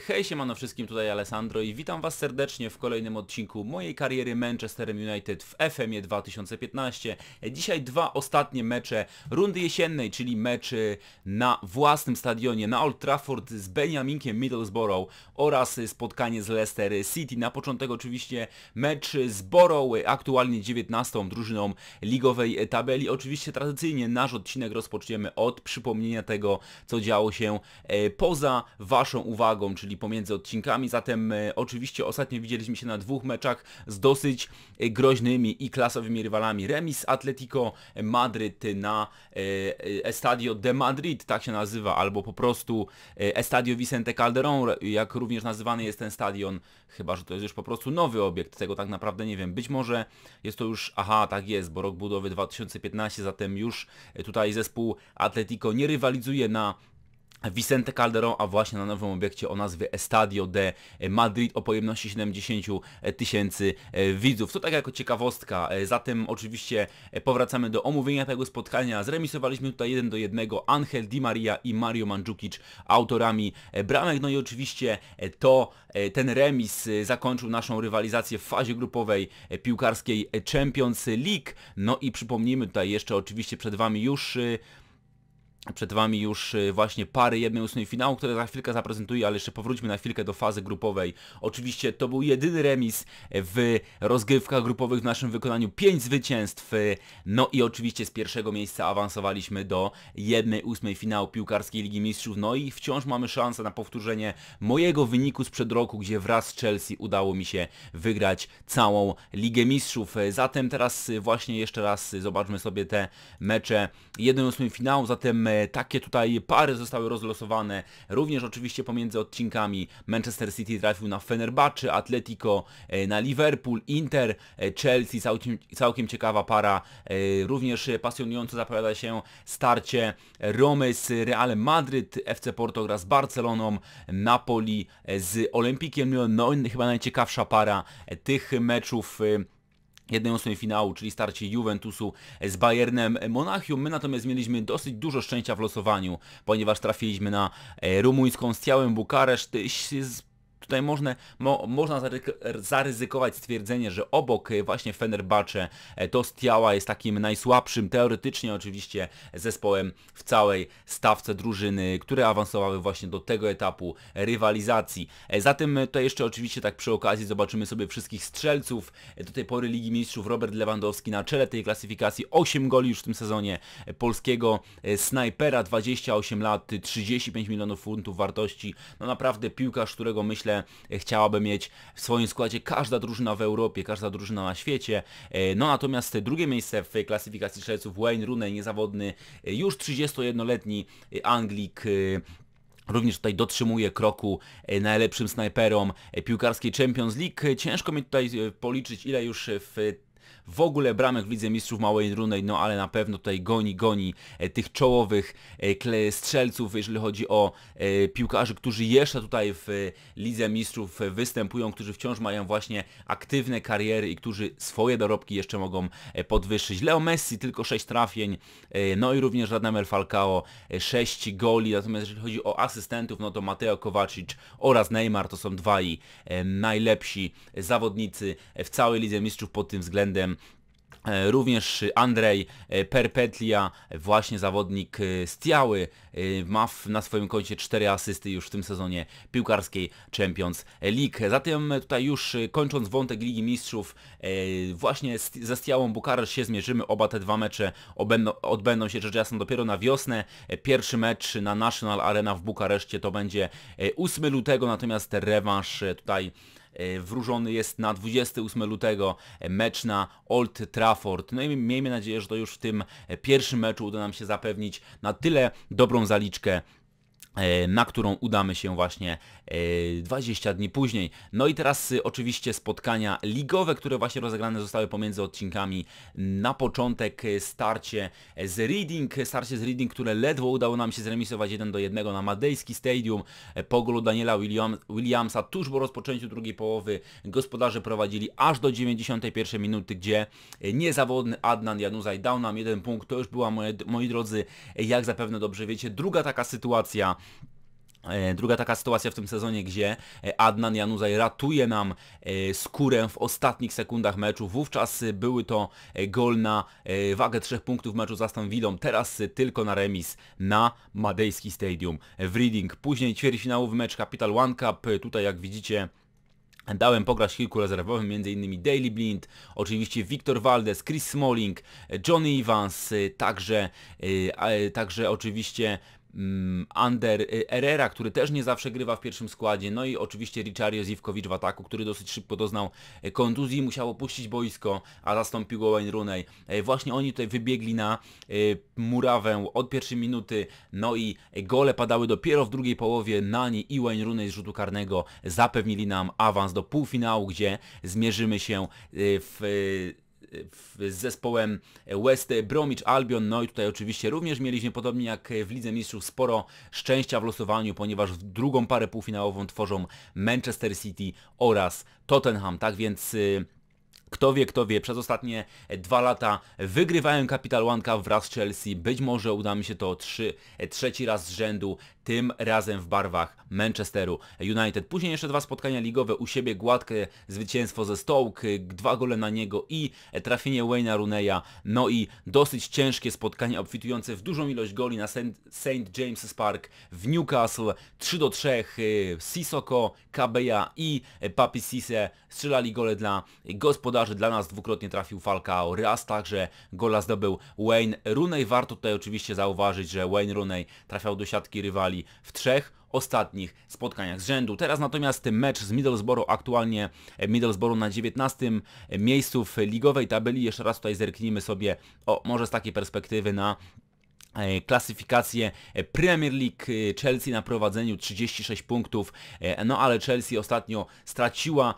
Hej, siemano wszystkim, tutaj Alessandro i witam Was serdecznie w kolejnym odcinku mojej kariery Manchester United w FM 2015. Dzisiaj dwa ostatnie mecze rundy jesiennej, czyli meczy na własnym stadionie, na Old Trafford z Benjaminkiem Middlesbrough oraz spotkanie z Leicester City. Na początek oczywiście mecz z Borough, aktualnie 19 drużyną ligowej tabeli. Oczywiście tradycyjnie nasz odcinek rozpoczniemy od przypomnienia tego, co działo się e, poza Waszą uwagą, czyli czyli pomiędzy odcinkami, zatem e, oczywiście ostatnio widzieliśmy się na dwóch meczach z dosyć e, groźnymi i klasowymi rywalami. Remis Atletico Madryt na e, Estadio de Madrid, tak się nazywa, albo po prostu Estadio Vicente Calderón, jak również nazywany jest ten stadion, chyba że to jest już po prostu nowy obiekt, tego tak naprawdę nie wiem. Być może jest to już, aha, tak jest, bo rok budowy 2015, zatem już tutaj zespół Atletico nie rywalizuje na Vicente Calderón, a właśnie na nowym obiekcie o nazwie Estadio de Madrid o pojemności 70 e, tysięcy e, widzów. To tak jako ciekawostka. E, zatem oczywiście powracamy do omówienia tego spotkania. Zremisowaliśmy tutaj jeden do jednego. Angel Di Maria i Mario Mandzukic autorami bramek. No i oczywiście to ten remis zakończył naszą rywalizację w fazie grupowej piłkarskiej Champions League. No i przypomnijmy tutaj jeszcze oczywiście przed Wami już przed Wami już y, właśnie pary jednej ósmej finału, które za chwilkę zaprezentuję, ale jeszcze powróćmy na chwilkę do fazy grupowej. Oczywiście to był jedyny remis e, w rozgrywkach grupowych w naszym wykonaniu. Pięć zwycięstw, e, no i oczywiście z pierwszego miejsca awansowaliśmy do jednej ósmej finału piłkarskiej Ligi Mistrzów. No i wciąż mamy szansę na powtórzenie mojego wyniku sprzed roku, gdzie wraz z Chelsea udało mi się wygrać całą Ligę Mistrzów. E, zatem teraz właśnie jeszcze raz zobaczmy sobie te mecze 1-8 finału, zatem takie tutaj pary zostały rozlosowane również oczywiście pomiędzy odcinkami. Manchester City trafił na Fenerbahce, Atletico e, na Liverpool, Inter, e, Chelsea, całkiem, całkiem ciekawa para. E, również pasjonująco zapowiada się starcie Romy z Realem Madryt, FC Porto gra z Barceloną, Napoli z Olympikiem. No chyba najciekawsza para tych meczów jednej ósmej finału, czyli starcie Juventusu z Bayernem Monachium. My natomiast mieliśmy dosyć dużo szczęścia w losowaniu, ponieważ trafiliśmy na e, rumuńską Stiałę Bukareszt z Tutaj można, mo, można zaryzykować stwierdzenie, że obok e, właśnie Fenerbahce e, to Stiała jest takim najsłabszym, teoretycznie oczywiście, zespołem w całej stawce drużyny, które awansowały właśnie do tego etapu rywalizacji. E, zatem to jeszcze oczywiście tak przy okazji zobaczymy sobie wszystkich strzelców. Do tej pory Ligi Mistrzów Robert Lewandowski na czele tej klasyfikacji, 8 goli już w tym sezonie polskiego snajpera, 28 lat, 35 milionów funtów wartości. No naprawdę piłkarz, którego myślę E, chciałaby mieć w swoim składzie każda drużyna w Europie, każda drużyna na świecie. E, no natomiast drugie miejsce w klasyfikacji strzelców Wayne Rooney, niezawodny, e, już 31-letni Anglik Również tutaj dotrzymuje kroku najlepszym snajperom piłkarskiej Champions League. Ciężko mi tutaj policzyć, ile już w w ogóle bramek w Lidze Mistrzów małej Wayne no ale na pewno tutaj goni, goni e, tych czołowych e, strzelców, jeżeli chodzi o e, piłkarzy, którzy jeszcze tutaj w Lidze Mistrzów występują, którzy wciąż mają właśnie aktywne kariery i którzy swoje dorobki jeszcze mogą podwyższyć. Leo Messi tylko 6 trafień, no i również Radamel Falcao 6 goli, natomiast jeżeli chodzi o asystentów, no to Mateo Kovacic oraz Neymar to są dwaj najlepsi zawodnicy w całej Lidze Mistrzów pod tym względem E, również Andrzej e, Perpetlia, właśnie zawodnik Stiały, e, ma na swoim koncie 4 asysty już w tym sezonie piłkarskiej Champions League. Zatem tutaj już kończąc wątek Ligi Mistrzów, właśnie ze Stiałą Bukaresz się zmierzymy. Oba te dwa mecze odbędą się rzecz jasna dopiero na wiosnę. Pierwszy mecz na National Arena w Bukareszcie to będzie 8 lutego, natomiast rewanż tutaj E, wróżony jest na 28 lutego e, mecz na Old Trafford. No i miejmy nadzieję, że to już w tym e, pierwszym meczu uda nam się zapewnić na tyle dobrą zaliczkę E, na którą udamy się właśnie 20 e, dni później. No i teraz y, oczywiście spotkania ligowe, które właśnie rozegrane zostały pomiędzy odcinkami. Na początek y, starcie z Reading, starcie z Reading, które ledwo udało nam się zremisować 1 do 1 na Madejski Stadium e, po golu Daniela Williamsa. Tuż po rozpoczęciu drugiej połowy gospodarze prowadzili aż do 91 minuty, gdzie niezawodny Adnan Januzaj dał nam jeden punkt. To już była, moje, moi drodzy, jak zapewne dobrze wiecie, druga taka sytuacja E, druga taka sytuacja w tym sezonie, gdzie e, Adnan Januzaj ratuje nam e, skórę w ostatnich sekundach meczu. Wówczas były to gol na wagę trzech punktów w meczu z Aston Villą. Teraz tylko na remis na Madejski Stadium w Reading. Później ćwierćfinałowy mecz Capital One Cup. Tutaj jak widzicie Dałem pograć kilku rezerwowym, m.in. Daily Blind, oczywiście Victor Valdez Chris Smalling, Johnny Evans, także, także oczywiście Under mm, y, Herrera, który też nie zawsze grywa w pierwszym składzie, no i oczywiście Richario Zivkovic w ataku, który dosyć szybko doznał e, kontuzji, musiał opuścić boisko, a zastąpił go Wayne Rooney. E, właśnie oni tutaj wybiegli na e, murawę od pierwszej minuty, no i gole padały dopiero w drugiej połowie, Nani i Wayne Rooney z rzutu karnego zapewnili nam awans do półfinału, gdzie zmierzymy się w z zespołem West Bromwich Albion. No i tutaj oczywiście również mieliśmy, podobnie jak w Lidze Mistrzów, sporo szczęścia w losowaniu, ponieważ drugą parę półfinałową tworzą Manchester City oraz Tottenham. Tak więc y, kto wie, kto wie, przez ostatnie dwa lata wygrywają Capital One Cup wraz z Chelsea. Być może uda mi się to trzy, trzeci raz z rzędu tym razem w barwach Manchesteru United. Później jeszcze dwa spotkania ligowe u siebie, gładkie zwycięstwo ze Stoke, dwa gole na niego i trafienie Wayne'a Runeya, no i dosyć ciężkie spotkanie obfitujące w dużą ilość goli na St. James's Park w Newcastle, 3 do 3, y, Sissoko, Kabeja i Papi Sise strzelali gole dla gospodarzy, dla nas dwukrotnie trafił Falcao, raz także gola zdobył Wayne Runey. Warto tutaj oczywiście zauważyć, że Wayne Runey trafiał do siatki rywali w trzech ostatnich spotkaniach z rzędu. Teraz natomiast mecz z Middlesbrough, aktualnie e, Middlesbrough na 19 e, miejscu w ligowej tabeli. Jeszcze raz tutaj zerknijmy sobie, o, może z takiej perspektywy na E, klasyfikację e, Premier League e, Chelsea na prowadzeniu 36 punktów, no ale Chelsea ostatnio straciła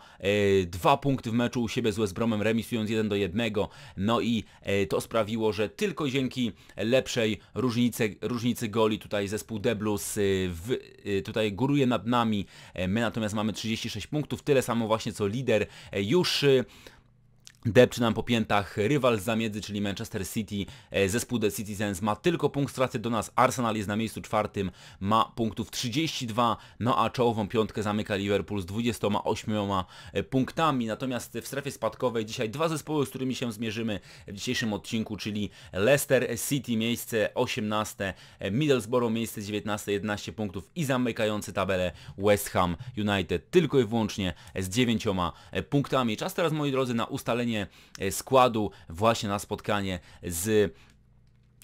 dwa punkty w meczu u siebie z West Bromem, remisując 1 do 1, no i to sprawiło, że tylko dzięki lepszej różnicy, różnicy goli tutaj zespół De Blues w, tutaj góruje nad nami, my natomiast mamy 36 punktów, tyle samo właśnie co lider już Depczy nam po piętach rywal z zamiedzy, czyli Manchester City, e, zespół The Citizens ma tylko punkt straty do nas, Arsenal jest na miejscu czwartym, ma punktów 32, no a czołową piątkę zamyka Liverpool z 28 e, punktami, natomiast w strefie spadkowej dzisiaj dwa zespoły, z którymi się zmierzymy w dzisiejszym odcinku, czyli Leicester City miejsce 18, e, Middlesbrough miejsce 19, 11 punktów i zamykający tabelę West Ham United tylko i wyłącznie z 9 punktami. Czas teraz moi drodzy na ustalenie zmienienie e, składu właśnie na spotkanie z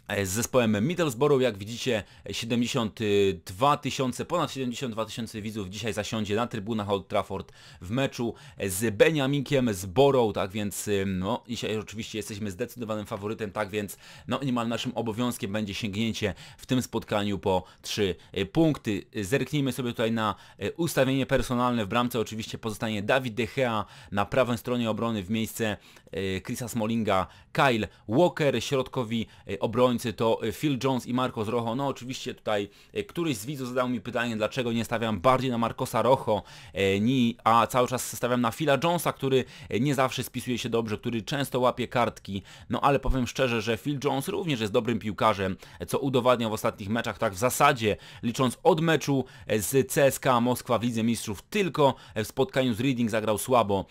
E, z zespołem Middlesbrough. Jak widzicie 72 tysiące, ponad 72 tysiące widzów dzisiaj zasiądzie na trybunach Old Trafford w meczu e, z Beniaminkiem z Borough, tak więc y, no, dzisiaj oczywiście jesteśmy zdecydowanym faworytem, tak więc no, niemal naszym obowiązkiem będzie sięgnięcie w tym spotkaniu po 3 e, punkty. Zerknijmy sobie tutaj na ustawienie personalne w bramce, oczywiście pozostanie Dawid De Gea na prawej stronie obrony w miejsce Chrisa Smolinga, Kyle Walker, środkowi obrony obrońcy to e, Phil Jones i Marcos Rojo. No oczywiście tutaj e, któryś z widzów zadał mi pytanie, dlaczego nie stawiam bardziej na Marcosa Rojo, e, a cały czas stawiam na Phila Jonesa, który nie zawsze spisuje się dobrze, który często łapie kartki. No ale powiem szczerze, że Phil Jones również jest dobrym piłkarzem, co udowadniał w ostatnich meczach, tak w zasadzie licząc od meczu z CSKA Moskwa w Lidze Mistrzów, tylko w spotkaniu z Reading zagrał słabo.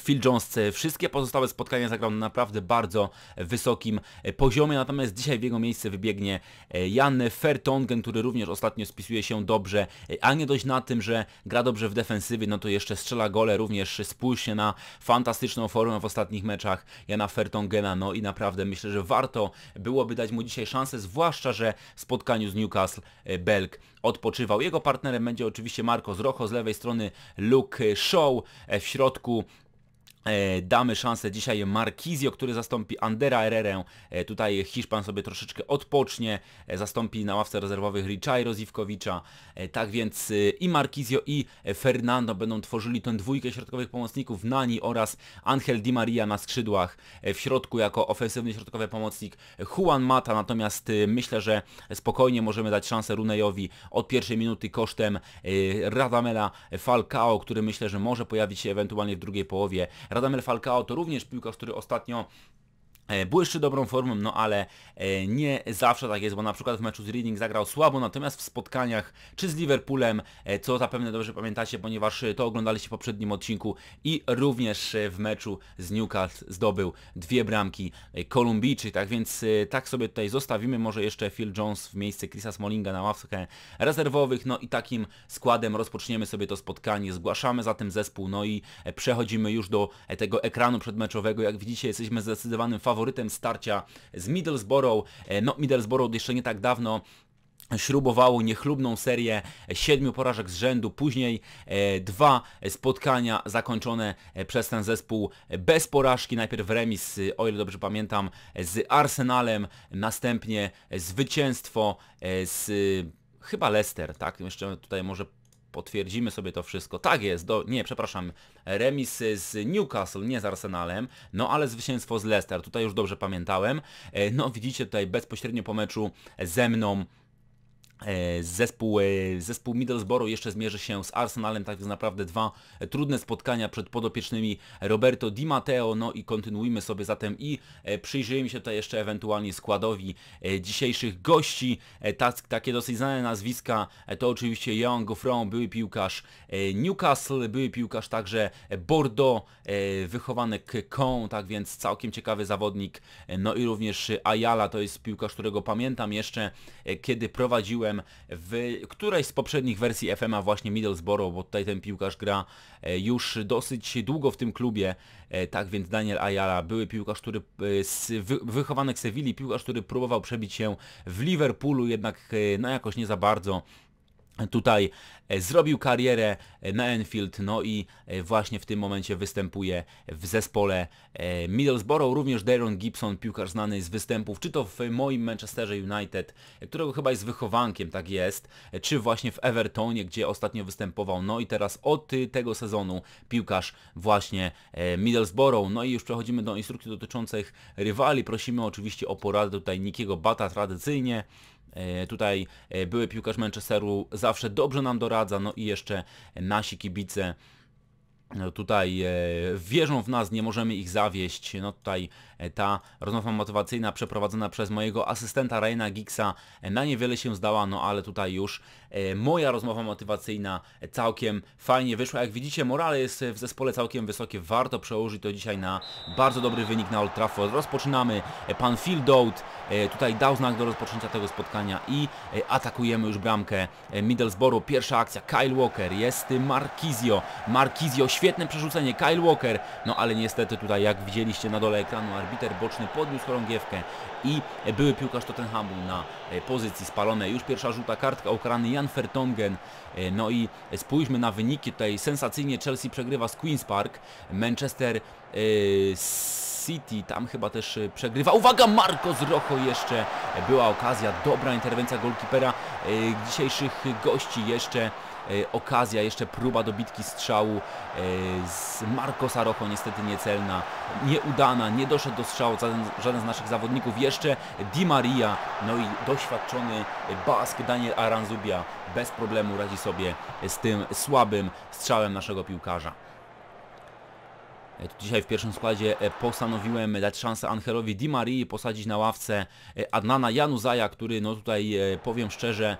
Phil Jones e, wszystkie pozostałe spotkania zagrał na naprawdę bardzo wysokim e, poziomie, natomiast dzisiaj w jego miejsce wybiegnie e, Jan Fertongen, który również ostatnio spisuje się dobrze, a nie dość na tym, że gra dobrze w defensywie, no to jeszcze strzela gole, również spójrzcie na fantastyczną formę w ostatnich meczach Jana Fertongena, no i naprawdę myślę, że warto byłoby dać mu dzisiaj szansę, zwłaszcza, że w spotkaniu z Newcastle Belk odpoczywał. Jego partnerem będzie oczywiście Marco Zrocho, z lewej strony Luke Shaw, w środku E, damy szansę dzisiaj Markizio, który zastąpi Andera Herrerę. E, tutaj Hiszpan sobie troszeczkę odpocznie, e, zastąpi na ławce rezerwowych Richai Zivkowicza. Tak więc i Markizio i Fernando będą tworzyli tę dwójkę środkowych pomocników Nani oraz Angel Di Maria na skrzydłach. W środku jako ofensywny środkowy pomocnik Juan Mata, natomiast myślę, że spokojnie możemy dać szansę Runejowi od pierwszej minuty kosztem Radamela Falcao, który myślę, że może pojawić się ewentualnie w drugiej połowie. Radamel Falcao to również piłkarz, który ostatnio E, Błyszczy dobrą formą, no ale e, nie zawsze tak jest, bo na przykład w meczu z Reading zagrał słabo, natomiast w spotkaniach czy z Liverpoolem, e, co zapewne dobrze pamiętacie, ponieważ to oglądaliście w poprzednim odcinku i również w meczu z Newcastle zdobył dwie bramki Kolumbijczyk, tak więc tak sobie tutaj zostawimy, może jeszcze Phil Jones w miejsce Chrisa Smolinga na ławkę rezerwowych, no i takim składem rozpoczniemy sobie to spotkanie, zgłaszamy zatem zespół, no i przechodzimy już do tego ekranu przedmeczowego, jak widzicie jesteśmy zdecydowanym faworytem faworytem starcia z Middlesbrough. E, no, Middlesbrough jeszcze nie tak dawno śrubowało niechlubną serię siedmiu porażek z rzędu, później e, dwa spotkania zakończone e, przez ten zespół bez porażki, najpierw remis, e, o ile dobrze pamiętam, z Arsenalem, następnie zwycięstwo z chyba Leicester, tak? Jeszcze tutaj może potwierdzimy sobie to wszystko. Tak jest, do, nie, przepraszam, remis z Newcastle, nie z Arsenalem, no ale zwycięstwo z Leicester, tutaj już dobrze pamiętałem. E, no widzicie tutaj bezpośrednio po meczu ze mną E, zespół, e, zespół Middlesbrough jeszcze zmierzy się z Arsenalem, tak więc naprawdę dwa trudne spotkania przed podopiecznymi Roberto Di Matteo, no i kontynuujmy sobie zatem i e, przyjrzyjmy się tutaj jeszcze ewentualnie składowi dzisiejszych gości. Tak, takie dosyć znane nazwiska to oczywiście Young Goffron, były piłkarz Newcastle, były piłkarz także Bordeaux, wychowanek Caen, tak więc całkiem ciekawy zawodnik, no i również Ayala, to jest piłkarz, którego pamiętam jeszcze, kiedy prowadziłem FM w którejś z poprzednich wersji FM-a właśnie Middlesbrough, bo tutaj ten piłkarz gra e, już dosyć długo w tym klubie. E, tak więc Daniel Ayala, były piłkarz, który e, wychowanek Sewilli, piłkarz, który próbował przebić się w Liverpoolu, jednak no jakoś nie za bardzo tutaj e, zrobił karierę e, na Enfield, no i e, właśnie w tym momencie występuje w zespole Middlesbrough, również Daron Gibson, piłkarz znany z występów, czy to w moim Manchesterze United, którego chyba jest wychowankiem, tak jest, czy właśnie w Evertonie, gdzie ostatnio występował, no i teraz od tego sezonu piłkarz właśnie Middlesbrough, no i już przechodzimy do instrukcji dotyczących rywali, prosimy oczywiście o poradę tutaj Nikiego Bata tradycyjnie, E, tutaj e, były piłkarz Manchesteru zawsze dobrze nam doradza, no i jeszcze nasi kibice no tutaj e, wierzą w nas, nie możemy ich zawieść. No tutaj ta rozmowa motywacyjna przeprowadzona przez mojego asystenta Raina Giggsa e, na niewiele się zdała, no ale tutaj już e, moja rozmowa motywacyjna całkiem fajnie wyszła. Jak widzicie, morale jest w zespole całkiem wysokie. Warto przełożyć to dzisiaj na bardzo dobry wynik na Old Trafford. Rozpoczynamy. E, pan Phil Dowd tutaj dał znak do rozpoczęcia tego spotkania i atakujemy już bramkę Middlesbrough. Pierwsza akcja. Kyle Walker. Jest Markizio. Markizio. Świetne przerzucenie. Kyle Walker. No ale niestety tutaj, jak widzieliście na dole ekranu, arbiter boczny podniósł chorągiewkę i były piłkarz Tottenhamu na e, pozycji spalonej. Już pierwsza żółta kartka, ukarany Jan Fertongen. E, no i spójrzmy na wyniki tutaj. Sensacyjnie Chelsea przegrywa z Queen's Park. Manchester e, City tam chyba też przegrywa. Uwaga, z Rojo jeszcze była okazja. Dobra interwencja golkipera dzisiejszych gości jeszcze. E, okazja, jeszcze próba dobitki strzału e, z Marco Sarocho, niestety niecelna, nieudana, nie doszedł do strzału żaden, żaden z naszych zawodników, jeszcze Di Maria, no i doświadczony Bask Daniel Aranzubia bez problemu radzi sobie z tym słabym strzałem naszego piłkarza. E, dzisiaj w pierwszym składzie e, postanowiłem dać szansę Angelowi Di Marii posadzić na ławce e, Adnana Januzaja, który no tutaj powiem szczerze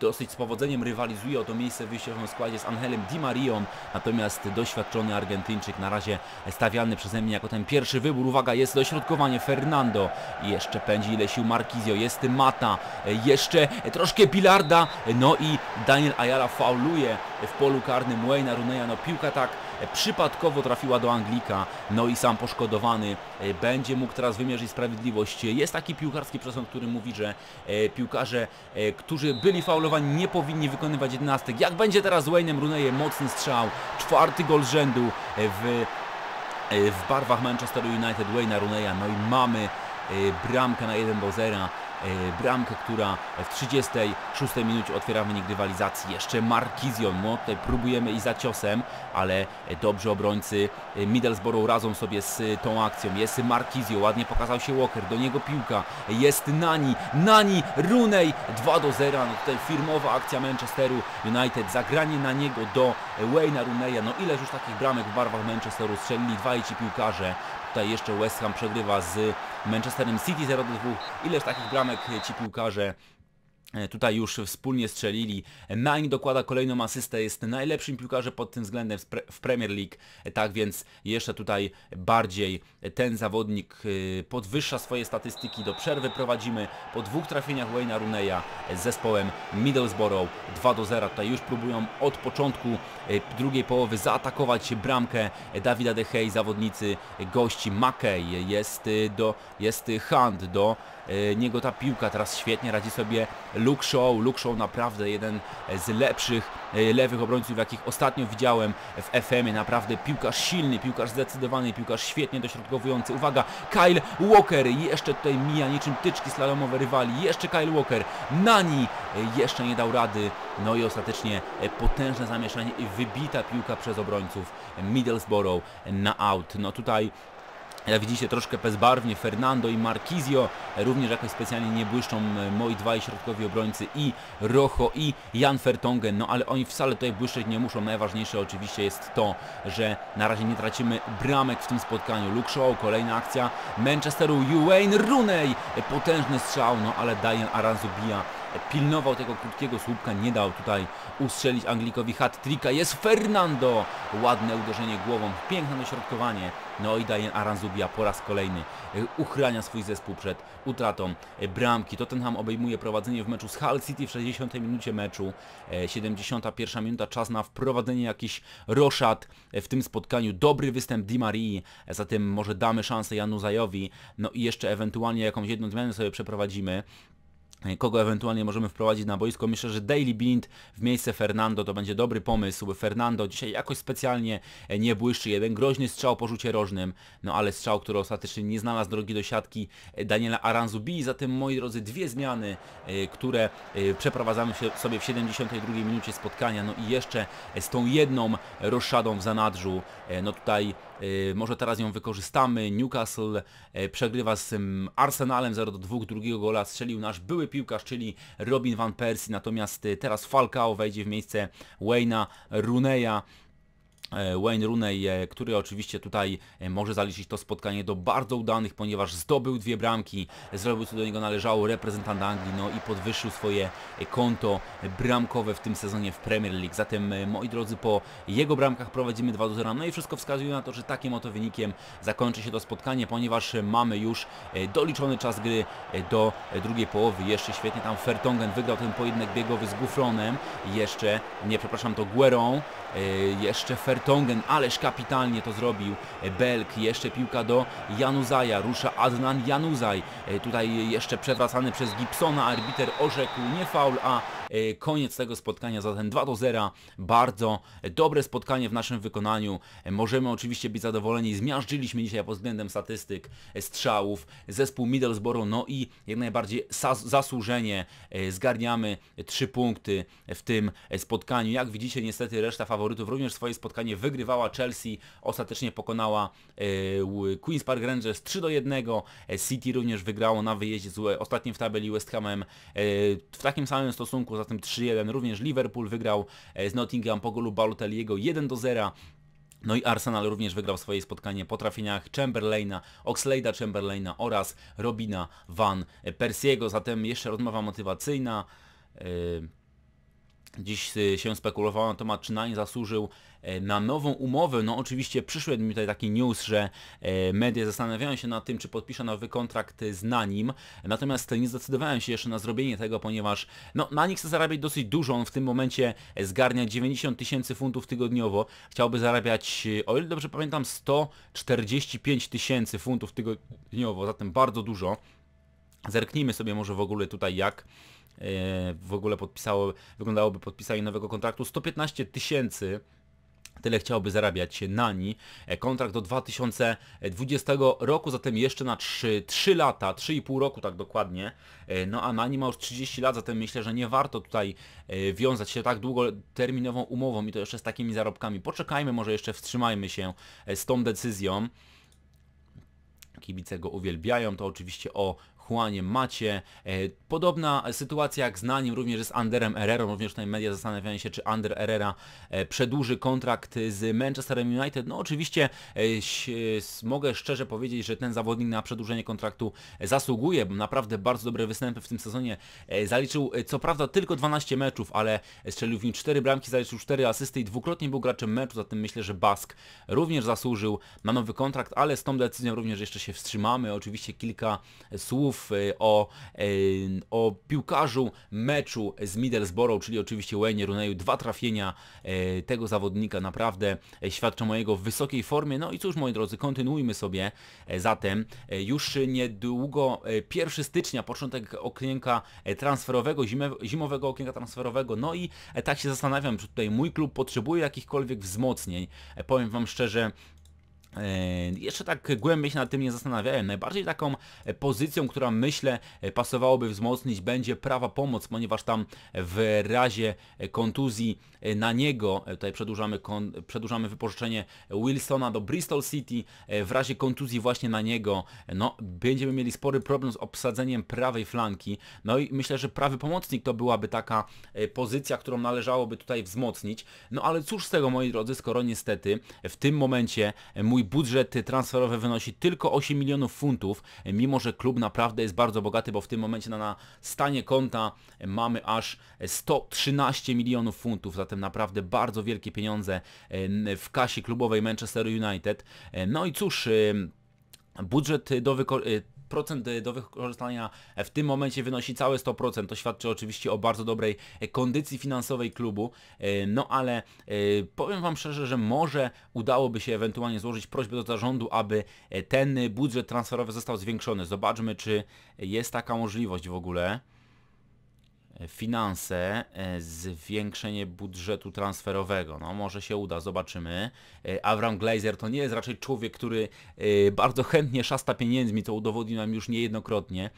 dosyć z powodzeniem rywalizuje o to miejsce w wyjściowym składzie z Angelem Di Marią, natomiast doświadczony Argentyńczyk na razie stawiany przeze mnie jako ten pierwszy wybór. Uwaga, jest dośrodkowanie Fernando, jeszcze pędzi ile sił Markizio, jest Mata, jeszcze troszkę Pilarda, no i Daniel Ayala fauluje w polu karnym Wayne'a Runeja, no piłka tak E, przypadkowo trafiła do Anglika, no i sam poszkodowany e, będzie mógł teraz wymierzyć sprawiedliwość. Jest taki piłkarski przesąd, który mówi, że e, piłkarze, którzy byli faulowani, nie powinni wykonywać jednastek. Jak będzie teraz z Wayne'em Rooney'em mocny strzał, czwarty gol z rzędu w, w barwach Manchester United Wayne'a Rooney'a, no i mamy bramkę na 1 do 0. E, bramkę, która w 36 minucie otwiera wynik rywalizacji. Jeszcze Markizion, no tutaj próbujemy i za ciosem, ale dobrze obrońcy e, Middlesbrough radzą sobie z e, tą akcją. Jest Markizio, ładnie pokazał się Walker, do niego piłka, jest Nani, Nani, Runej, 2 do 0, no tutaj firmowa akcja Manchesteru United, zagranie na niego do Wayna Runeya, no ileż już takich bramek w barwach Manchesteru strzelili dwaj ci piłkarze, Tutaj jeszcze West Ham przegrywa z Manchesterem City 0-2. Ileż takich bramek ci piłkarze e, tutaj już wspólnie strzelili. Nine dokłada kolejną asystę, jest najlepszym piłkarzem pod tym względem w Premier League, e, tak więc jeszcze tutaj bardziej ten zawodnik e, podwyższa swoje statystyki. Do przerwy prowadzimy po dwóch trafieniach Wayne'a Runeya z zespołem Middlesbrough 2 0. Tutaj już próbują od początku E, drugiej połowy zaatakować bramkę Dawida De Gea, zawodnicy gości Mackey, jest, y, do, jest Hunt, do e, niego ta piłka teraz świetnie radzi sobie Luke Show, Luke Show naprawdę jeden z lepszych e, lewych obrońców, jakich ostatnio widziałem w FM-ie, naprawdę piłkarz silny, piłkarz zdecydowany, piłkarz świetnie dośrodkowujący, uwaga, Kyle Walker, jeszcze tutaj mija niczym tyczki slalomowe rywali, jeszcze Kyle Walker, Nani jeszcze nie dał rady, no i ostatecznie potężne zamieszanie wybita piłka przez obrońców Middlesbrough na out. No tutaj jak widzicie troszkę bezbarwnie Fernando i Marquisio również jakoś specjalnie nie błyszczą moi dwaj środkowi obrońcy i Rojo i Jan Fertongen, no ale oni wcale tutaj błyszczeć nie muszą. Najważniejsze oczywiście jest to, że na razie nie tracimy bramek w tym spotkaniu. Luke Shaw, kolejna akcja Manchesteru, Wayne Rooney, potężny strzał, no ale Dian Aranzubia pilnował tego krótkiego słupka, nie dał tutaj ustrzelić Anglikowi hat-tricka. Jest Fernando! Ładne uderzenie głową, piękne dośrodkowanie. No i Dajen Aranzubia po raz kolejny e, uchrania swój zespół przed utratą e, bramki. Tottenham obejmuje prowadzenie w meczu z Hull City w 60 minucie meczu. 71 e, minuta, czas na wprowadzenie jakiś roszad w tym spotkaniu. Dobry występ Di Marii, zatem może damy szansę Janu Zajowi. No i jeszcze ewentualnie jakąś jedną zmianę sobie przeprowadzimy. E, kogo ewentualnie możemy wprowadzić na boisko. Myślę, że Daily Bind w miejsce Fernando to będzie dobry pomysł. Fernando dzisiaj jakoś specjalnie e, nie błyszczy. Jeden groźny strzał po rzucie rożnym, no ale strzał, który ostatecznie nie znalazł drogi do siatki e, Daniela Aranzubi. Zatem, moi drodzy, dwie zmiany, które przeprowadzamy sobie w 72 minucie spotkania. No i jeszcze z tą jedną rozszadą w zanadrzu E, no tutaj e, może teraz ją wykorzystamy. Newcastle e, przegrywa z Arsenalem 0-2, drugiego gola strzelił nasz były piłkarz, czyli Robin Van Persie, natomiast teraz Falcao wejdzie w miejsce Wayna Runeya. E, Wayne Rooney, e, który oczywiście tutaj e, może zaliczyć to spotkanie do bardzo udanych, ponieważ zdobył dwie bramki, zrobił co do niego należało reprezentant Anglii, no i podwyższył swoje konto bramkowe w tym sezonie w Premier League. Zatem moi drodzy, po jego bramkach prowadzimy 2 do 0, no i wszystko wskazuje na to, że takim oto wynikiem zakończy się to spotkanie, ponieważ mamy już doliczony czas gry do drugiej połowy. Jeszcze świetnie tam Fertongen wygrał ten pojedynek biegowy z Gufronem, jeszcze, nie przepraszam, to Guerą, jeszcze Fertongen Vertongen, ależ kapitalnie to zrobił e, Belk, jeszcze piłka do Januzaja, rusza Adnan Januzaj, e, tutaj jeszcze przewracany przez Gibsona, arbiter orzekł nie faul, a E, koniec tego spotkania zatem 2 do 0. Bardzo dobre spotkanie w naszym wykonaniu. E, możemy oczywiście być zadowoleni. Zmiażdżyliśmy dzisiaj pod względem statystyk e, strzałów. Zespół Middlesboro, no i jak najbardziej zasłużenie zgarniamy 3 punkty w tym spotkaniu. Jak widzicie niestety reszta faworytów również swoje spotkanie wygrywała Chelsea. Ostatecznie pokonała Queen's Park Rangers 3 do 1. City również wygrało na wyjeździe z ostatnim w tabeli West Hamem w takim samym stosunku poza tym 3-1. Również Liverpool wygrał e, z Nottingham po golu Balotelliego 1-0. No i Arsenal również wygrał swoje spotkanie po trafieniach Chamberlaina, Oxleyda Chamberlaina oraz Robina Van Persiego. Zatem jeszcze rozmowa motywacyjna. E, dziś e, się spekulowało na temat, czy nań zasłużył E, na nową umowę. No oczywiście przyszły mi tutaj taki news, że e, media zastanawiają się nad tym, czy podpisze nowy kontrakt e, z Nanim, natomiast nie zdecydowałem się jeszcze na zrobienie tego, ponieważ no, Nanik chce zarabiać dosyć dużo, on w tym momencie zgarnia 90 tysięcy funtów tygodniowo, chciałby zarabiać, o ile dobrze pamiętam, 145 tysięcy funtów tygodniowo, zatem bardzo dużo. Zerknijmy sobie może w ogóle tutaj jak w ogóle podpisało, wyglądałoby podpisanie nowego kontraktu. 115 tysięcy tyle chciałby zarabiać Nani. E, kontrakt do 2020 roku, zatem jeszcze na 3, 3 lata, 3,5 roku tak dokładnie. E, no a Nani ma już 30 lat, zatem myślę, że nie warto tutaj e, wiązać się tak długoterminową umową i to jeszcze z takimi zarobkami. Poczekajmy, może jeszcze wstrzymajmy się z tą decyzją kibice go uwielbiają, to oczywiście o Juaniem Macie. E, podobna sytuacja jak z Nanim, również z Anderem Herrera, również tutaj media zastanawiają się, czy Ander Herrera e, przedłuży kontrakt z Manchesterem United. No oczywiście e, mogę szczerze powiedzieć, że ten zawodnik na przedłużenie kontraktu zasługuje, bo naprawdę bardzo dobre występy w tym sezonie zaliczył. Co prawda tylko 12 meczów, ale strzelił w nim 4 bramki, zaliczył 4 asysty i dwukrotnie był graczem meczu, zatem myślę, że Bask również zasłużył na nowy kontrakt, ale z tą decyzją również jeszcze się wstrzymamy. Oczywiście kilka słów słów e, o, e, o piłkarzu meczu z Middlesbrough, czyli oczywiście Wayne Runeju. Dwa trafienia e, tego zawodnika naprawdę świadczą o jego wysokiej formie. No i cóż, moi drodzy, kontynuujmy sobie zatem. Już niedługo 1 stycznia, początek okienka transferowego, zimowego okienka transferowego. No i tak się zastanawiam, czy tutaj mój klub potrzebuje jakichkolwiek wzmocnień. Powiem Wam szczerze, Eee, jeszcze tak głębiej się nad tym nie zastanawiałem. Najbardziej taką e, pozycją, która myślę e, pasowałoby wzmocnić będzie prawa pomoc, ponieważ tam w razie e, kontuzji na niego, tutaj przedłużamy, przedłużamy wypożyczenie Wilsona do Bristol City, w razie kontuzji właśnie na niego, no będziemy mieli spory problem z obsadzeniem prawej flanki. No i myślę, że prawy pomocnik to byłaby taka pozycja, którą należałoby tutaj wzmocnić. No ale cóż z tego moi drodzy, skoro niestety w tym momencie mój budżet transferowy wynosi tylko 8 milionów funtów, mimo że klub naprawdę jest bardzo bogaty, bo w tym momencie na, na stanie konta mamy aż 113 milionów funtów, zatem naprawdę bardzo wielkie pieniądze w kasie klubowej Manchester United. E, no i cóż, budżet do wykorzystania e, procent e, do wykorzystania w tym momencie wynosi całe 100%. To świadczy oczywiście o bardzo dobrej e, kondycji finansowej klubu. E, no ale powiem Wam szczerze, że może udałoby się ewentualnie złożyć prośbę do zarządu, aby ten budżet transferowy został zwiększony. Zobaczmy, czy jest taka możliwość w ogóle. E, finanse, e, zwiększenie budżetu transferowego. No może się uda, zobaczymy. E, Avram Glazer to nie jest raczej człowiek, który bardzo chętnie szasta pieniędzmi, to udowodnił nam już niejednokrotnie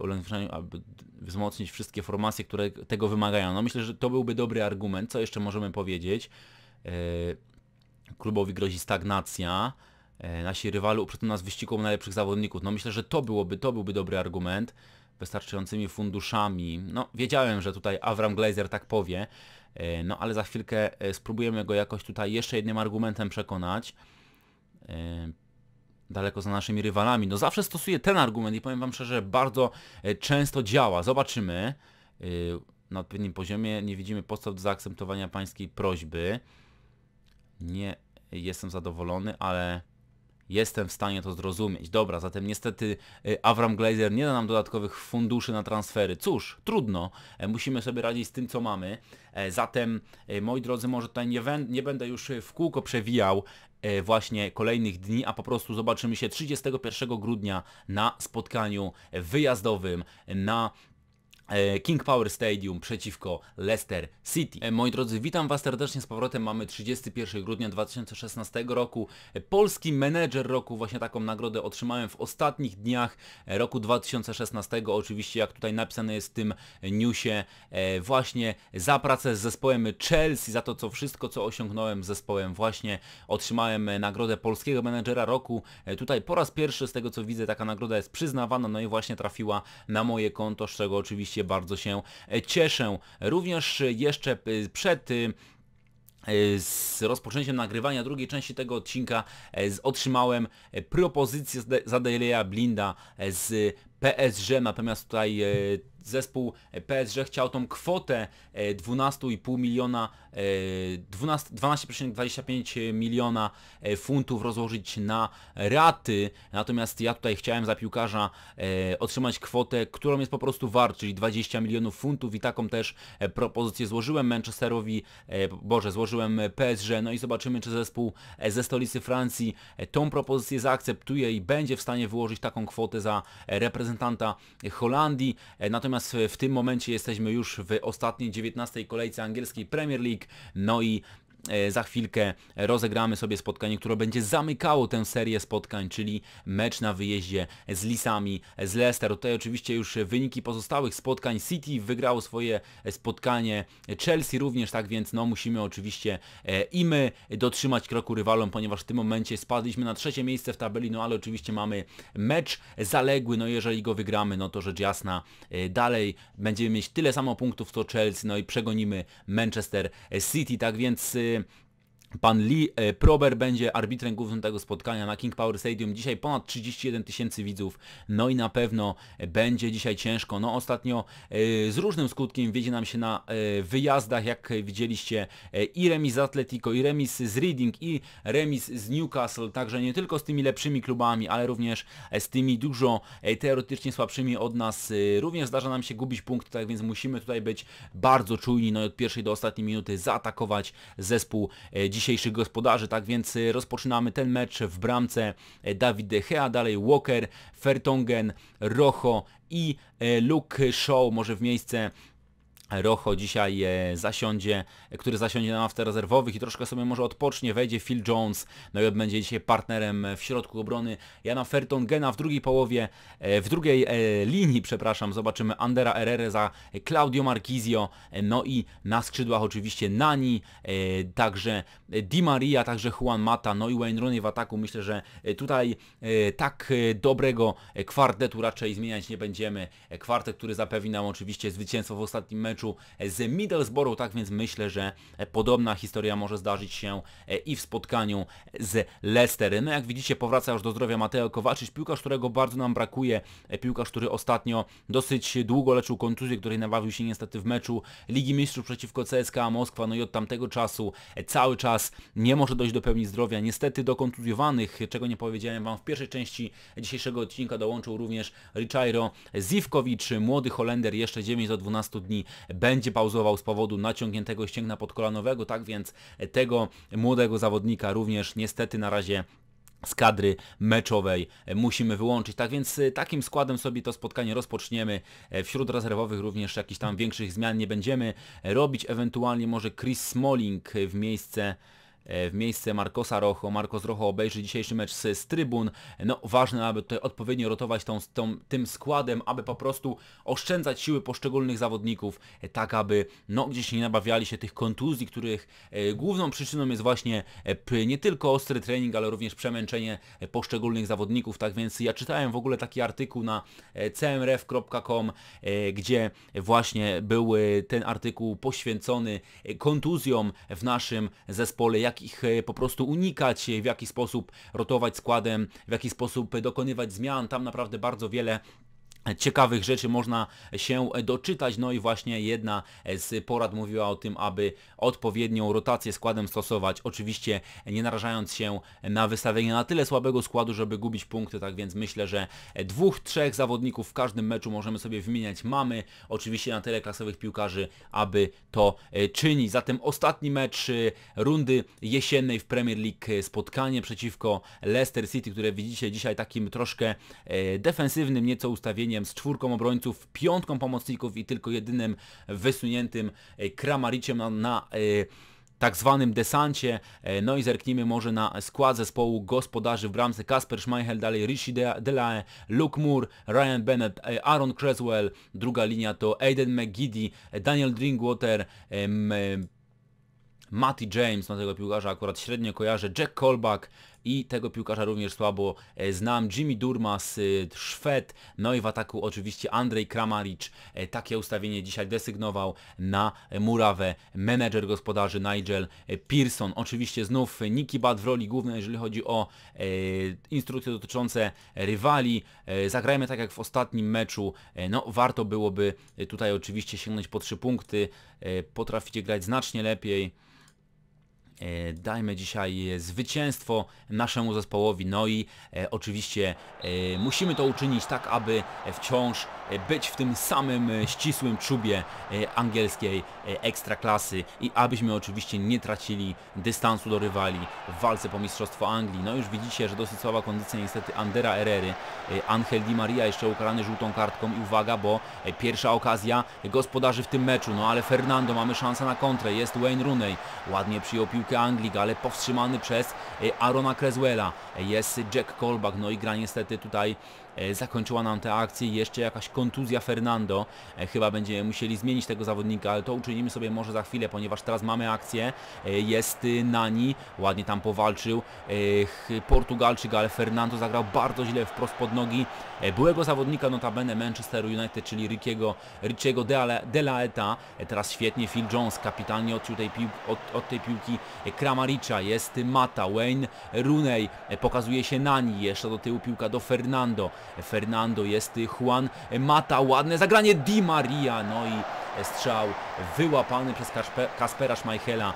ulepszeniu, aby wzmocnić wszystkie formacje, które tego wymagają. No myślę, że to byłby dobry argument. Co jeszcze możemy powiedzieć? Klubowi grozi stagnacja. Nasi rywale uprzedzą nas wyścigą najlepszych zawodników. No myślę, że to byłoby, to byłby dobry argument wystarczającymi funduszami. No, wiedziałem, że tutaj Avram Glazer tak powie, e, no ale za chwilkę e, spróbujemy go jakoś tutaj jeszcze jednym argumentem przekonać. E, daleko za naszymi rywalami. No zawsze stosuję ten argument i powiem Wam szczerze, bardzo często działa. Zobaczymy. Na odpowiednim poziomie nie widzimy podstaw do zaakceptowania Pańskiej prośby. Nie jestem zadowolony, ale Jestem w stanie to zrozumieć. Dobra, zatem niestety y, Avram Glazer nie da nam dodatkowych funduszy na transfery. Cóż, trudno. E, musimy sobie radzić z tym, co mamy. E, zatem, e, moi drodzy, może tutaj nie, nie będę już w kółko przewijał właśnie kolejnych dni, a po prostu zobaczymy się 31 grudnia na spotkaniu wyjazdowym na E, King Power Stadium przeciwko Leicester City. E, moi drodzy, witam Was serdecznie z powrotem. Mamy 31 grudnia 2016 roku. E, polski menedżer roku, właśnie taką nagrodę otrzymałem w ostatnich dniach roku 2016. Oczywiście, jak tutaj napisane jest w tym newsie, właśnie za pracę z zespołem Chelsea, za to co wszystko, co osiągnąłem z zespołem właśnie otrzymałem nagrodę polskiego menedżera roku. Tutaj po raz pierwszy, z tego co widzę, taka nagroda jest przyznawana, no i właśnie trafiła na moje konto, z czego oczywiście oczywiście bardzo się e, cieszę. Również e, jeszcze e, przed z rozpoczęciem nagrywania drugiej części tego odcinka otrzymałem propozycję z Daileya Blinda z PSG, natomiast tutaj e, zespół e, PSG chciał tą kwotę 12,5 e, miliona, 12,25 miliona funtów rozłożyć na raty, natomiast ja tutaj chciałem za piłkarza otrzymać kwotę, którą jest po prostu wart, czyli 20 milionów funtów i taką też propozycję złożyłem Manchesterowi, boże, złożyłem PSG, no i zobaczymy, czy zespół ze stolicy Francji tą propozycję zaakceptuje i będzie w stanie wyłożyć taką kwotę za reprezentację reprezentanta Holandii. E, natomiast w tym momencie jesteśmy już w ostatniej 19 kolejce angielskiej Premier League. No i E, za chwilkę rozegramy sobie spotkanie, które będzie zamykało tę serię spotkań, czyli mecz na wyjeździe z Lisami, z Leicester. Tutaj oczywiście już wyniki pozostałych spotkań. City wygrało swoje spotkanie, Chelsea również, tak więc no musimy oczywiście e, i my dotrzymać kroku rywalom, ponieważ w tym momencie spadliśmy na trzecie miejsce w tabeli, no ale oczywiście mamy mecz zaległy, no jeżeli go wygramy, no to rzecz jasna e, dalej będziemy mieć tyle samo punktów co Chelsea, no i przegonimy Manchester City, tak więc kiedy Pan Lee e, Prober będzie arbitrem głównym tego spotkania na King Power Stadium. Dzisiaj ponad 31 tysięcy widzów, no i na pewno e, będzie dzisiaj ciężko. No ostatnio e, z różnym skutkiem wiedzie nam się na wyjazdach, jak widzieliście, i remis z Atletico, i remis z Reading, i remis z Newcastle, także nie tylko z tymi lepszymi klubami, ale również z tymi dużo teoretycznie słabszymi od nas. Również zdarza nam się gubić punkt, tak więc musimy tutaj być bardzo czujni, no i od pierwszej do ostatniej minuty zaatakować zespół dzisiaj dzisiejszych gospodarzy. Tak więc y, rozpoczynamy ten mecz w bramce e, Dawid De Gea, dalej Walker, Fertongen, Rojo i e, Luke Shaw może w miejsce Rocho dzisiaj e, zasiądzie, który zasiądzie na ławce rezerwowych i troszkę sobie może odpocznie, wejdzie Phil Jones, no i będzie dzisiaj partnerem w środku obrony Jana Fertongena w drugiej połowie, e, w drugiej e, linii, przepraszam, zobaczymy Andera Herrera za Claudio Marquisio, no i na skrzydłach oczywiście Nani, także Di Maria, także Juan Mata, no i Wayne Rooney w ataku, myślę, że tutaj tak dobrego kwartetu raczej zmieniać nie będziemy, kwartet, który zapewni nam oczywiście zwycięstwo w ostatnim meczu, meczu z Middlesbrough, tak więc myślę, że podobna historia może zdarzyć się e, i w spotkaniu z Lesterem. No jak widzicie powraca już do zdrowia Mateo Kowaczyć, piłkarz, którego bardzo nam brakuje, e, piłkarz, który ostatnio dosyć długo leczył kontuzję, której nabawił się niestety w meczu Ligi Mistrzów przeciwko CSKA Moskwa, no i od tamtego czasu e, cały czas nie może dojść do pełni zdrowia, niestety do kontuzjowanych, czego nie powiedziałem Wam w pierwszej części dzisiejszego odcinka dołączył również Richairo Zivkowicz, młody Holender, jeszcze 9 do 12 dni będzie pauzował z powodu naciągniętego ścięgna podkolanowego, tak więc tego młodego zawodnika również niestety na razie z kadry meczowej musimy wyłączyć. Tak więc y, takim składem sobie to spotkanie rozpoczniemy. E, wśród rezerwowych również jakichś tam większych zmian nie będziemy e, robić. Ewentualnie może Chris Smalling y, w miejsce E, w miejsce Marcosa Rojo. Marcos Rojo obejrzy dzisiejszy mecz z, z trybun. No ważne, aby tutaj odpowiednio rotować tą, tą, tym składem, aby po prostu oszczędzać siły poszczególnych zawodników, e, tak aby no, gdzieś nie nabawiali się tych kontuzji, których e, główną przyczyną jest właśnie nie tylko ostry trening, ale również przemęczenie poszczególnych zawodników. Tak więc ja czytałem w ogóle taki artykuł na cmref.com, gdzie właśnie był ten artykuł poświęcony kontuzjom w naszym zespole, jak ich e, po prostu unikać, e, w jaki sposób rotować składem, w jaki sposób dokonywać zmian. Tam naprawdę bardzo wiele ciekawych rzeczy można się e, doczytać. No i właśnie jedna e, z porad mówiła o tym, aby odpowiednią rotację składem stosować, oczywiście nie narażając się na wystawienie na tyle słabego składu, żeby gubić punkty, tak więc myślę, że e, dwóch, trzech zawodników w każdym meczu możemy sobie wymieniać. Mamy oczywiście na tyle klasowych piłkarzy, aby to czynić. Zatem ostatni mecz rundy jesiennej w Premier League spotkanie przeciwko Leicester City, które widzicie dzisiaj takim troszkę defensywnym nieco ustawieniem z czwórką obrońców, piątką pomocników i tylko jedynym wysuniętym e, Kramariciem na, na e, tak zwanym desancie. E, no i zerknijmy może na skład zespołu gospodarzy w bramce Kasper Schmeichel, dalej Rishi Delae, Luke Moore, Ryan Bennett, Aaron Creswell, druga linia to Aiden McGiddy, Daniel Drinkwater, Matty James, no tego piłkarza akurat średnio kojarzę, Jack Colback, i tego piłkarza również słabo e, znam. Jimmy Durmas, e, Szwed, no i w ataku oczywiście Andrzej Kramaric. E, takie ustawienie dzisiaj desygnował na murawę menedżer gospodarzy Nigel Pearson. Oczywiście znów Nicky Bad w roli głównej, jeżeli chodzi o instrukcje dotyczące rywali. Zagrajmy tak jak w ostatnim meczu. No warto byłoby tutaj oczywiście sięgnąć po trzy punkty. Potraficie grać znacznie lepiej. E, dajmy dzisiaj zwycięstwo naszemu zespołowi. No i e, oczywiście e, musimy to uczynić tak, aby wciąż E, być w tym samym e, ścisłym czubie e, angielskiej ekstraklasy i abyśmy oczywiście nie tracili dystansu do rywali w walce po Mistrzostwo Anglii. No już widzicie, że dosyć słaba kondycja niestety Andera Herrery. Angel Di Maria jeszcze ukarany żółtą kartką i uwaga, bo pierwsza okazja gospodarzy w tym meczu. No ale Fernando mamy szansę na kontrę. Jest Wayne Rooney. Ładnie przyjął piłkę Anglik, ale powstrzymany przez Arona Cresuela. Jest Jack Colback. No i gra niestety tutaj E, zakończyła nam tę akcję jeszcze jakaś kontuzja Fernando. E, chyba będziemy musieli zmienić tego zawodnika, ale to uczynimy sobie może za chwilę, ponieważ teraz mamy akcję. E, jest Nani, ładnie tam powalczył Portugalczyk, ale Fernando zagrał bardzo źle wprost pod nogi byłego zawodnika notabene Manchester United, czyli Rickiego, Richiego De La Eta. Teraz świetnie Phil Jones kapitalnie odciął tej piłki, od, od, tej piłki Kramaricza. Jest Mata, Wayne Rooney, pokazuje się Nani, jeszcze do tyłu piłka do Fernando. Fernando, jest Juan Mata, ładne zagranie Di Maria, no i strzał wyłapany przez Kaspera Schmeichela.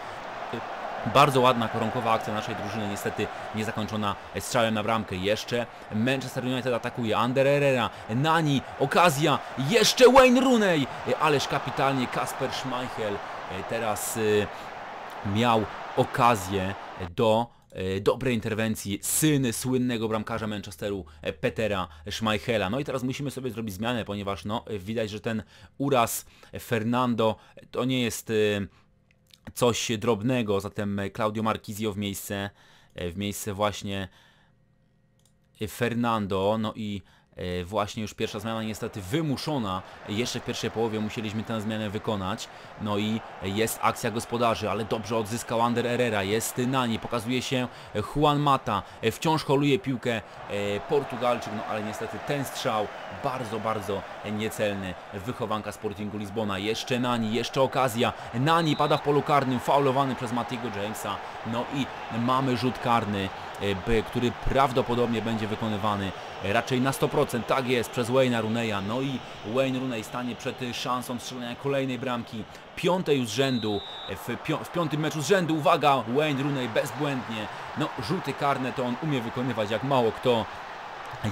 Bardzo ładna koronkowa akcja naszej drużyny, niestety niezakończona strzałem na bramkę. Jeszcze Manchester United atakuje, Ander Herrera, Nani, okazja, jeszcze Wayne Rooney, ależ kapitalnie Kasper Schmeichel e, teraz e, miał okazję do E, dobre interwencji syn słynnego bramkarza Manchesteru e, Petera Schmeichela. No i teraz musimy sobie zrobić zmianę, ponieważ no, widać, że ten uraz Fernando to nie jest e, coś drobnego, zatem Claudio Marquisio w miejsce, w miejsce właśnie Fernando, no i E, właśnie już pierwsza zmiana niestety wymuszona, jeszcze w pierwszej połowie musieliśmy tę zmianę wykonać, no i jest akcja gospodarzy, ale dobrze odzyskał Ander Herrera, jest Nani, pokazuje się Juan Mata, e, wciąż holuje piłkę e, Portugalczyk, no ale niestety ten strzał bardzo, bardzo niecelny, wychowanka Sportingu Lizbona, jeszcze Nani, jeszcze okazja, Nani pada w polu karnym, faulowany przez Matiego Jamesa, no i mamy rzut karny, E, który prawdopodobnie będzie wykonywany e, raczej na 100%, tak jest, przez Wayne'a Runeya. No i Wayne Rooney stanie przed szansą strzelania kolejnej bramki, piątej już z rzędu, e, w, w piątym meczu z rzędu, uwaga, Wayne Rooney bezbłędnie, no rzuty karne to on umie wykonywać jak mało kto,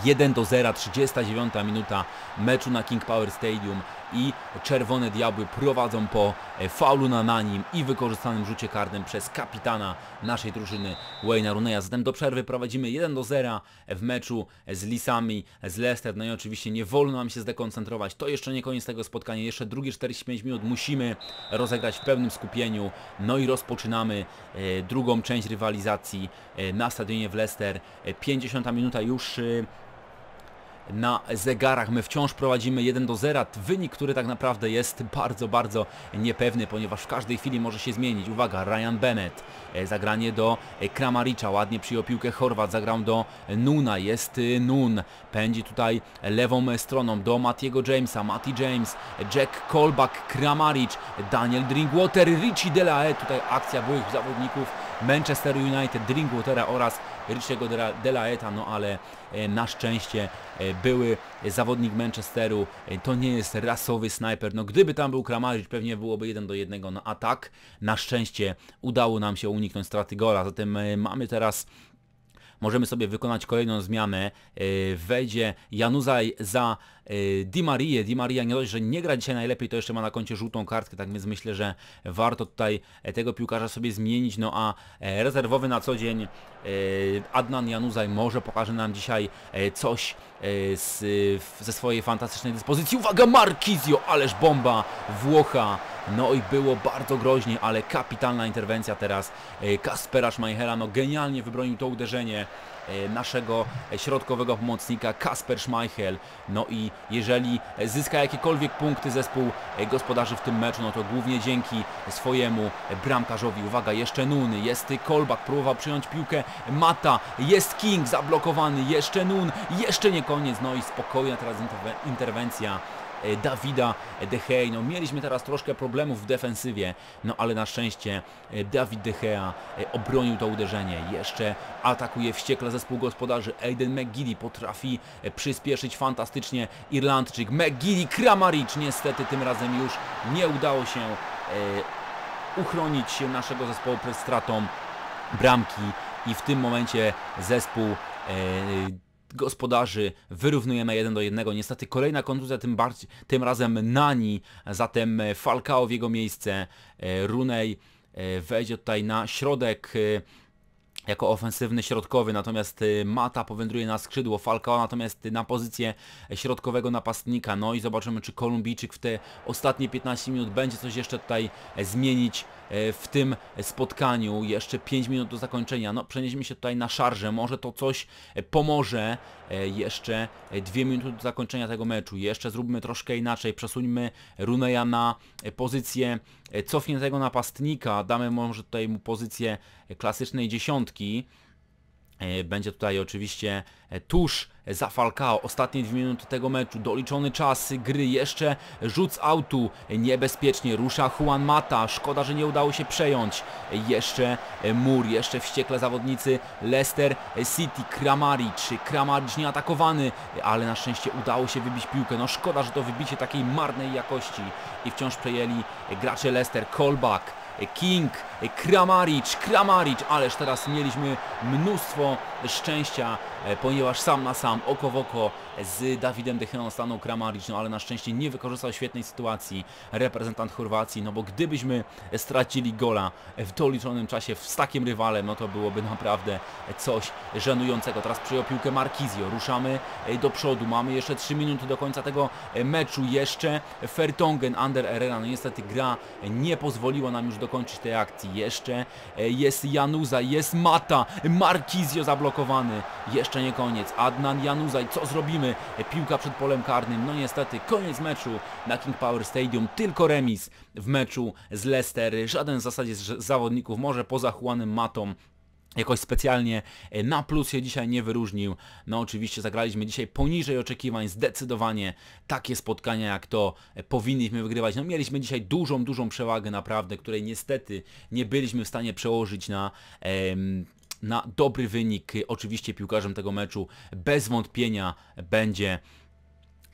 1 do 0, 39 minuta meczu na King Power Stadium i Czerwone Diabły prowadzą po e, faulu na, Nanim i wykorzystanym rzucie karnym przez kapitana naszej drużyny Wayne'a Runeya. Zatem do przerwy prowadzimy 1 do 0 w meczu z Lisami, z Leicester. No i oczywiście nie wolno nam się zdekoncentrować. To jeszcze nie koniec tego spotkania. Jeszcze drugie 45 minut musimy rozegrać w pełnym skupieniu. No i rozpoczynamy e, drugą część rywalizacji e, na stadionie w Leicester. 50 minuta już na zegarach. My wciąż prowadzimy 1 do 0. Wynik, który tak naprawdę jest bardzo, bardzo niepewny, ponieważ w każdej chwili może się zmienić. Uwaga, Ryan Bennett. E, zagranie do e, Kramaricza. Ładnie przyjął piłkę Chorwat. Zagrał do Nuna. Jest e, Nun. Pędzi tutaj lewą stroną do Matiego Jamesa. Mati James, Jack Kolbak, Kramaric, Daniel Drinkwater, Richie Delae. Tutaj akcja byłych zawodników Manchester United, Drinkwatera oraz Richiego Delaeta, no ale e, na szczęście e, były zawodnik Manchesteru, e, to nie jest rasowy snajper, no gdyby tam był Kramaric pewnie byłoby 1 do 1 na atak, na szczęście udało nam się uniknąć straty gola, zatem mamy teraz możemy sobie wykonać kolejną zmianę. Wejdzie Januzaj za Y, Di Maria. Di Maria nie dość, że nie gra dzisiaj najlepiej, to jeszcze ma na koncie żółtą kartkę, tak więc myślę, że warto tutaj e, tego piłkarza sobie zmienić. No a e, rezerwowy na co dzień e, Adnan Januzaj może pokaże nam dzisiaj coś z, ze swojej fantastycznej dyspozycji. Uwaga, Markizio, ależ bomba Włocha. No i było bardzo groźnie, ale kapitalna interwencja teraz Kaspera Schmeichela. No genialnie wybronił to uderzenie. E, naszego środkowego pomocnika Kasper Schmeichel. No i jeżeli zyska jakiekolwiek punkty zespół e, gospodarzy w tym meczu, no to głównie dzięki swojemu bramkarzowi. Uwaga, jeszcze Nuny, jest Kolbak, próbował przyjąć piłkę Mata, jest King zablokowany, jeszcze Nun, jeszcze nie koniec, no i spokojna teraz interwencja E, Dawida Dehey. No mieliśmy teraz troszkę problemów w defensywie, no ale na szczęście e, Dawid De e, obronił to uderzenie. Jeszcze atakuje wściekle zespół gospodarzy. Aiden McGilly potrafi przyspieszyć fantastycznie Irlandczyk. McGilly Kramaric niestety tym razem już nie udało się uchronić się naszego zespołu przed stratą bramki i w tym momencie zespół gospodarzy wyrównujemy 1 do 1. Niestety kolejna kontuzja, tym, bardziej, tym razem Nani, zatem Falcao w jego miejsce, e, Runej e, wejdzie tutaj na środek e, jako ofensywny środkowy, natomiast y, Mata powędruje na skrzydło, Falcao natomiast na pozycję środkowego napastnika. No i zobaczymy, czy Kolumbijczyk w te ostatnie 15 minut będzie coś jeszcze tutaj e, zmienić e, w tym spotkaniu. Jeszcze 5 minut do zakończenia. No przenieśmy się tutaj na szarżę, może to coś e, pomoże. Jeszcze 2 minuty do zakończenia tego meczu. Jeszcze zróbmy troszkę inaczej, przesuńmy Runeja na pozycję E, cofniętego napastnika, damy może tutaj mu pozycję e, klasycznej dziesiątki, E, będzie tutaj oczywiście e, tuż za Falcao. Ostatnie dwie minuty tego meczu, doliczony czas gry, jeszcze rzuc autu, niebezpiecznie rusza Juan Mata, szkoda, że nie udało się przejąć. Jeszcze e, mur, jeszcze wściekle zawodnicy Leicester City, Kramaric, Kramaric nieatakowany, ale na szczęście udało się wybić piłkę. No szkoda, że to wybicie takiej marnej jakości i wciąż przejęli gracze Leicester, Callback. King, Kramaric, Kramaric, ależ teraz mieliśmy mnóstwo szczęścia E, ponieważ sam na sam, oko w oko z Dawidem Dechyną stanął Kramaric, no ale na szczęście nie wykorzystał świetnej sytuacji reprezentant Chorwacji, no bo gdybyśmy stracili gola w doliczonym czasie z takim rywalem, no to byłoby naprawdę coś żenującego. Teraz przyjął piłkę Markizio, ruszamy e, do przodu, mamy jeszcze 3 minuty do końca tego e, meczu, jeszcze Fertongen, Under Herrera, no niestety gra nie pozwoliła nam już dokończyć tej akcji, jeszcze jest Januza, jest Mata, Markizio zablokowany, jeszcze jeszcze nie koniec. Adnan Januzaj, co zrobimy? Piłka przed polem karnym. No niestety, koniec meczu na King Power Stadium. Tylko remis w meczu z Leicester. Żaden w zasadzie z zawodników, może poza Juanem Matą, jakoś specjalnie e, na plus się dzisiaj nie wyróżnił. No oczywiście zagraliśmy dzisiaj poniżej oczekiwań, zdecydowanie takie spotkania jak to e, powinniśmy wygrywać. No mieliśmy dzisiaj dużą, dużą przewagę naprawdę, której niestety nie byliśmy w stanie przełożyć na... Em, na dobry wynik. Oczywiście piłkarzem tego meczu bez wątpienia będzie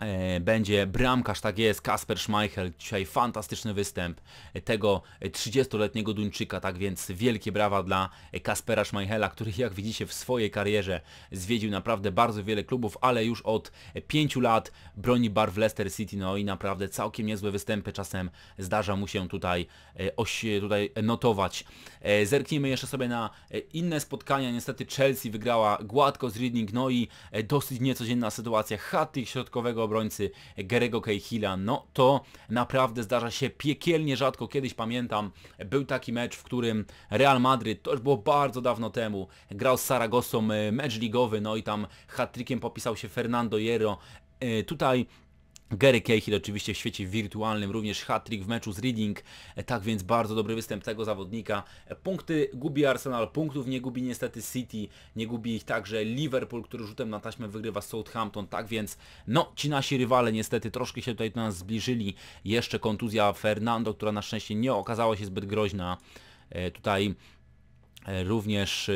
E, będzie bramkarz, tak jest, Kasper Schmeichel, dzisiaj fantastyczny występ tego 30-letniego Duńczyka, tak więc wielkie brawa dla Kaspera Schmeichela, który jak widzicie w swojej karierze zwiedził naprawdę bardzo wiele klubów, ale już od 5 lat broni barw Leicester City, no i naprawdę całkiem niezłe występy czasem zdarza mu się tutaj, e, oś, tutaj notować. E, zerknijmy jeszcze sobie na inne spotkania, niestety Chelsea wygrała gładko z Reading, no i dosyć niecodzienna sytuacja, hat środkowego obrońcy Gerego Cahilla, no to naprawdę zdarza się piekielnie rzadko. Kiedyś pamiętam, był taki mecz, w którym Real Madryt, to już było bardzo dawno temu, grał z Saragosą e, mecz ligowy, no i tam hat popisał się Fernando Hierro. E, tutaj Gary Cahill oczywiście w świecie wirtualnym, również hat trick w meczu z Reading, e, tak więc bardzo dobry występ tego zawodnika. E, punkty gubi Arsenal, punktów nie gubi niestety City, nie gubi ich także Liverpool, który rzutem na taśmę wygrywa Southampton, tak więc no ci nasi rywale niestety troszkę się tutaj do nas zbliżyli. Jeszcze kontuzja Fernando, która na szczęście nie okazała się zbyt groźna e, tutaj również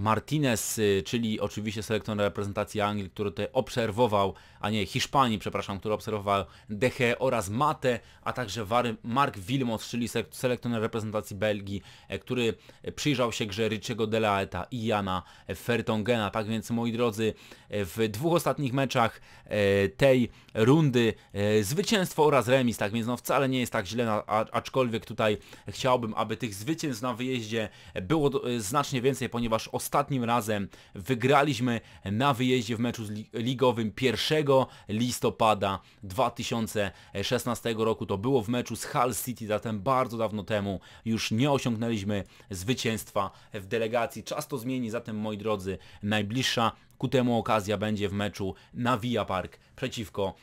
Martinez, y, czyli oczywiście selektor reprezentacji Anglii, który tutaj obserwował, a nie Hiszpanii, przepraszam, który obserwował Deche oraz Mate, a także Mark Wilmot, czyli selektor reprezentacji Belgii, e, który przyjrzał się grze Richiego Delaeta i Jana Fertongena. Tak więc, moi drodzy, e, w dwóch ostatnich meczach e, tej rundy zwycięstwo oraz remis, tak więc no wcale nie jest tak źle, aczkolwiek tutaj chciałbym, aby tych zwycięstw na wyjeździe było znacznie więcej, ponieważ ostatnio ostatnim razem wygraliśmy na wyjeździe w meczu ligowym 1 listopada 2016 roku. To było w meczu z Hull City, zatem bardzo dawno temu już nie osiągnęliśmy zwycięstwa w delegacji. Czas to zmieni, zatem moi drodzy, najbliższa ku temu okazja będzie w meczu na Via Park przeciwko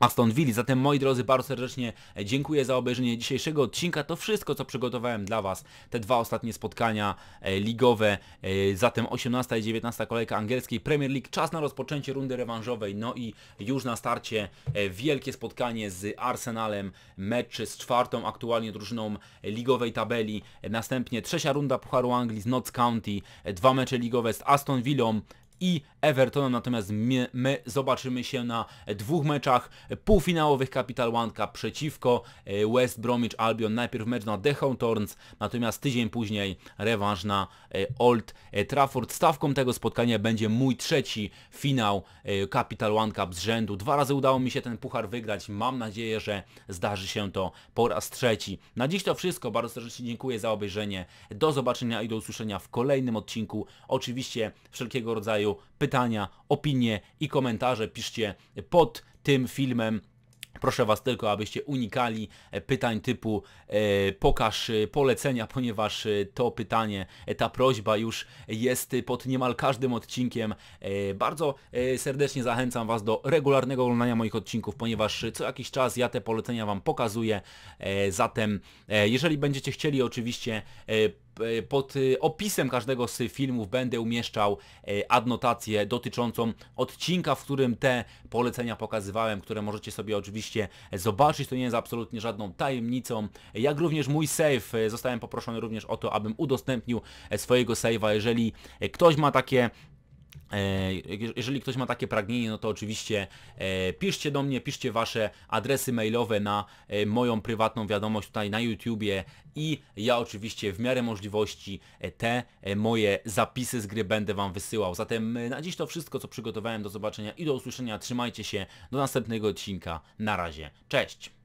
Aston Villa. Zatem moi drodzy, bardzo serdecznie e, dziękuję za obejrzenie dzisiejszego odcinka. To wszystko, co przygotowałem dla Was. Te dwa ostatnie spotkania e, ligowe, e, zatem 18 i 19 kolejka angielskiej Premier League. Czas na rozpoczęcie rundy rewanżowej. No i już na starcie wielkie spotkanie z Arsenalem, mecz z czwartą aktualnie drużyną ligowej tabeli. Następnie trzecia runda Pucharu Anglii z Notts County, dwa mecze ligowe z Aston Villą, i Evertonem, natomiast my, my zobaczymy się na dwóch meczach półfinałowych Capital One Cup przeciwko e, West Bromwich Albion. Najpierw mecz na Dechon Torns, natomiast tydzień później rewanż na e, Old Trafford. Stawką tego spotkania będzie mój trzeci finał e, Capital One Cup z rzędu. Dwa razy udało mi się ten puchar wygrać. Mam nadzieję, że zdarzy się to po raz trzeci. Na dziś to wszystko. Bardzo serdecznie dziękuję za obejrzenie. Do zobaczenia i do usłyszenia w kolejnym odcinku. Oczywiście wszelkiego rodzaju pytania, opinie i komentarze piszcie pod tym filmem. Proszę Was tylko, abyście unikali e, pytań typu e, pokaż e, polecenia, ponieważ e, to pytanie, ta prośba już jest pod niemal każdym odcinkiem. E, bardzo e, serdecznie zachęcam Was do regularnego oglądania moich odcinków, ponieważ co jakiś czas ja te polecenia Wam pokazuję. E, zatem, e, jeżeli będziecie chcieli oczywiście e, E, pod e, opisem każdego z filmów będę umieszczał e, adnotację dotyczącą odcinka, w którym te polecenia pokazywałem, które możecie sobie oczywiście zobaczyć. To nie jest absolutnie żadną tajemnicą. Jak również mój save, zostałem poproszony również o to, abym udostępnił swojego save'a, jeżeli ktoś ma takie E, jeżeli ktoś ma takie pragnienie, no to oczywiście e, piszcie do mnie, piszcie wasze adresy mailowe na e, moją prywatną wiadomość tutaj na YouTubie i ja oczywiście w miarę możliwości te moje zapisy z gry będę Wam wysyłał. Zatem na dziś to wszystko, co przygotowałem. Do zobaczenia i do usłyszenia. Trzymajcie się. Do następnego odcinka. Na razie. Cześć!